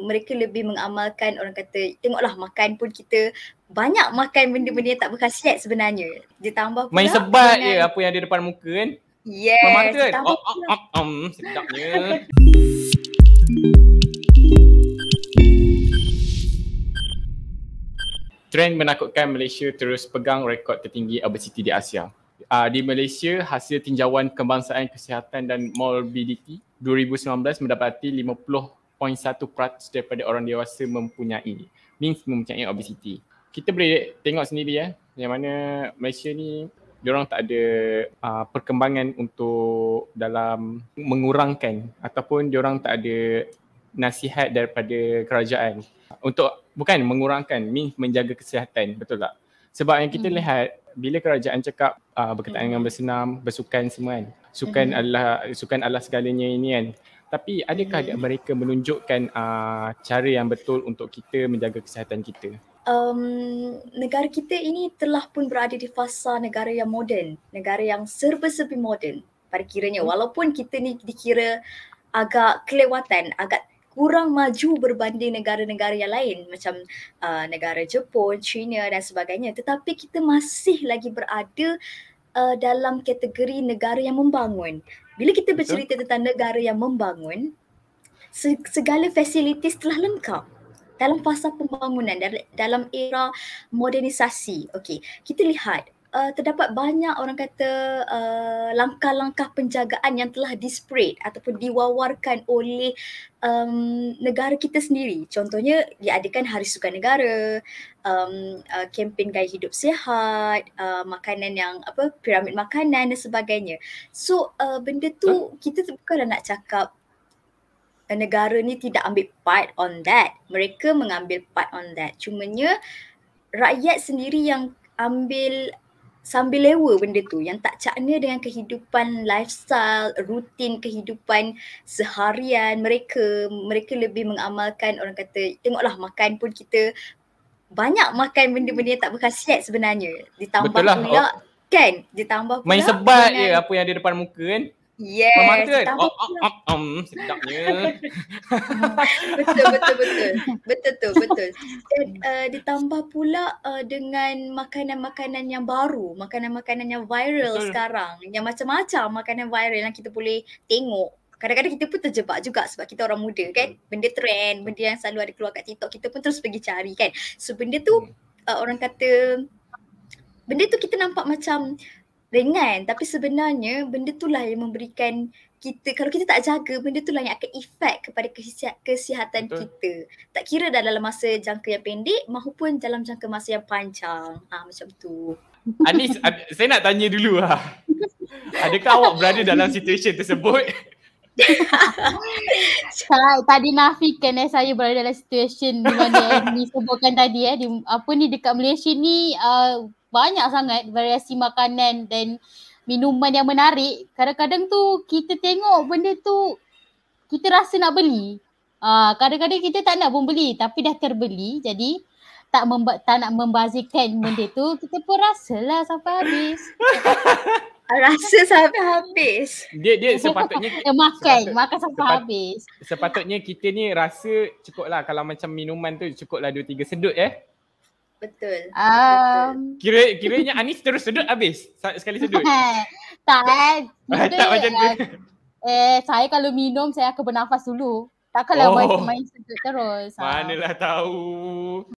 mereka lebih mengamalkan orang kata tengoklah makan pun kita banyak makan benda-benda yang tak berkhasiat sebenarnya. Dia tambah pula. Main sebat dengan... je apa yang ada depan muka kan. Yes. Memata kan? Sedapnya. Trend menakutkan Malaysia terus pegang rekod tertinggi obesiti di Asia. Uh, di Malaysia, hasil tinjauan kebangsaan kesihatan dan morbidity 2019 mendapati 0.1% daripada orang dewasa mempunyai means mempunyai obesiti. Kita boleh tengok sendiri ya yang mana Malaysia ni orang tak ada uh, perkembangan untuk dalam mengurangkan ataupun orang tak ada nasihat daripada kerajaan untuk bukan mengurangkan means menjaga kesihatan betul tak? Sebab yang kita hmm. lihat bila kerajaan cakap uh, berkaitan hmm. dengan bersenam, bersukan semua kan sukan mm-hmm. Allah sukan Allah segalanya ini kan tapi adakah mm-hmm. mereka menunjukkan uh, cara yang betul untuk kita menjaga kesihatan kita um negara kita ini telah pun berada di fasa negara yang moden negara yang serba-serbi moden pada kiranya hmm. walaupun kita ni dikira agak kelewatan agak kurang maju berbanding negara-negara yang lain macam uh, negara Jepun, China dan sebagainya tetapi kita masih lagi berada uh, uh, dalam kategori negara yang membangun. Bila kita bercerita Betul. tentang negara yang membangun, segala fasiliti telah lengkap dalam fasa pembangunan dalam era modernisasi. Okey, kita lihat uh, terdapat banyak orang kata uh, langkah-langkah penjagaan yang telah dispread ataupun diwawarkan oleh um, negara kita sendiri. Contohnya diadakan Hari suka Negara, um, uh, kempen gaya hidup sihat, uh, makanan yang apa piramid makanan dan sebagainya. So uh, benda tu kita bukanlah nak cakap uh, negara ni tidak ambil part on that. Mereka mengambil part on that. Cumanya rakyat sendiri yang ambil sambil lewa benda tu yang tak cakna dengan kehidupan lifestyle, rutin kehidupan seharian mereka. Mereka lebih mengamalkan orang kata tengoklah makan pun kita banyak makan benda-benda yang tak berkhasiat sebenarnya. Ditambah Betul lah. pula oh. kan? Ditambah pula. Main sebat dengan... je apa yang ada depan muka kan? Yes. Mama mata kan. Oh, oh, oh, um, sedapnya. betul, betul, betul. Betul tu, betul. Dan uh, ditambah pula uh, dengan makanan-makanan yang baru. Makanan-makanan yang viral betul. sekarang. Yang macam-macam makanan viral yang kita boleh tengok. Kadang-kadang kita pun terjebak juga sebab kita orang muda kan. Benda trend, benda yang selalu ada keluar kat TikTok. Kita pun terus pergi cari kan. So benda tu uh, orang kata... Benda tu kita nampak macam ringan tapi sebenarnya benda itulah yang memberikan kita kalau kita tak jaga benda itulah yang akan efek kepada kesihatan Betul. kita tak kira dah dalam masa jangka yang pendek mahupun dalam jangka masa yang panjang ah ha, macam tu Anis saya nak tanya dulu ha. adakah awak berada dalam situasi tersebut Sekarang tadi nafikan eh saya berada dalam situasi di mana ni sebutkan tadi eh di, apa ni dekat Malaysia ni uh, banyak sangat variasi makanan dan minuman yang menarik kadang-kadang tu kita tengok benda tu kita rasa nak beli uh, kadang-kadang kita tak nak pun beli tapi dah terbeli jadi tak memba- tak nak membazirkan benda tu kita pun rasalah sampai habis rasa sampai habis dia dia sepatutnya dia makan sepatut, makan sampai sepat, habis sepatutnya kita ni rasa cukup lah kalau macam minuman tu cukup lah 2 3 sedut eh Betul. Um, kira kiranya Anis terus sedut habis. Sekali sedut. tak. Eh. tak macam tu. Eh. eh, saya kalau minum saya akan bernafas dulu. Takkanlah oh. main, main sedut terus. Manalah tahu.